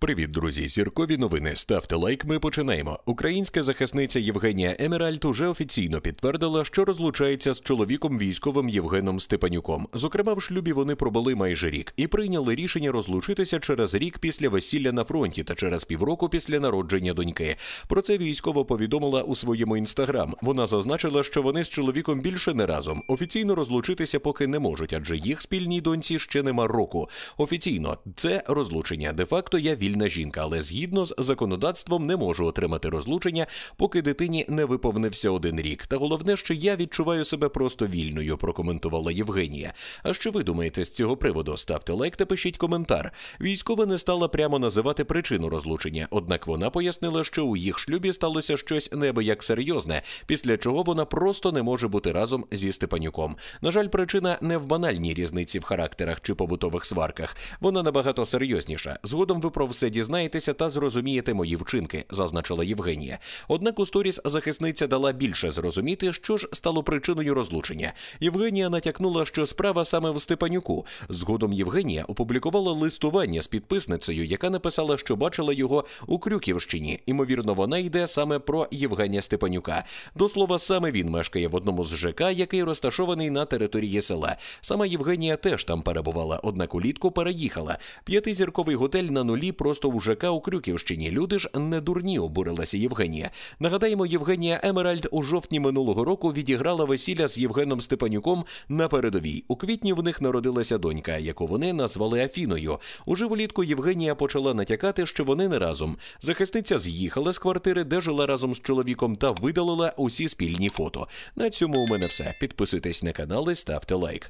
Привіт, друзі! Зіркові новини. Ставте лайк. Ми починаємо. Українська захисниця Євгенія Емеральд уже офіційно підтвердила, що розлучається з чоловіком військовим Євгеном Степанюком. Зокрема, в шлюбі вони пробули майже рік і прийняли рішення розлучитися через рік після весілля на фронті та через півроку після народження доньки. Про це військово повідомила у своєму інстаграм. Вона зазначила, що вони з чоловіком більше не разом. Офіційно розлучитися поки не можуть, адже їх спільній доньці ще нема року. Офіційно це розлучення. Де факто я вільна вільна жінка, але згідно з законодавством не можу отримати розлучення, поки дитині не виповнився один рік. Та головне, що я відчуваю себе просто вільною, прокоментувала Євгенія. А що ви думаєте з цього приводу? Ставте лайк та пишіть коментар. Військова не стала прямо називати причину розлучення, однак вона пояснила, що у їх шлюбі сталося щось небияк серйозне, після чого вона просто не може бути разом зі Степанюком. На жаль, причина не в банальній різниці в характерах чи побутових сварках. Вона набагато серйозніша. Згодом ви про все усе дізнаєтеся та зрозумієте мої вчинки, зазначила Євгенія. Однак у сторіс захисниця дала більше зрозуміти, що ж стало причиною розлучення. Євгенія натякнула, що справа саме в Степанюку. Згодом Євгенія опублікувала листування з підписницею, яка написала, що бачила його у Крюківщині. Імовірно, вона йде саме про Євгенія Степанюка. До слова, саме він мешкає в одному з ЖК, який розташований на території села. Сама Євгенія теж там перебувала, однак улітку переїхала. П'ятизірковий готель на нулі про просто в ЖК у Крюківщині. Люди ж не дурні, обурилася Євгенія. Нагадаємо, Євгенія Емеральд у жовтні минулого року відіграла весілля з Євгеном Степанюком на передовій. У квітні в них народилася донька, яку вони назвали Афіною. Уже влітку Євгенія почала натякати, що вони не разом. Захисниця з'їхала з квартири, де жила разом з чоловіком, та видалила усі спільні фото. На цьому у мене все. Підписуйтесь на канал і ставте лайк.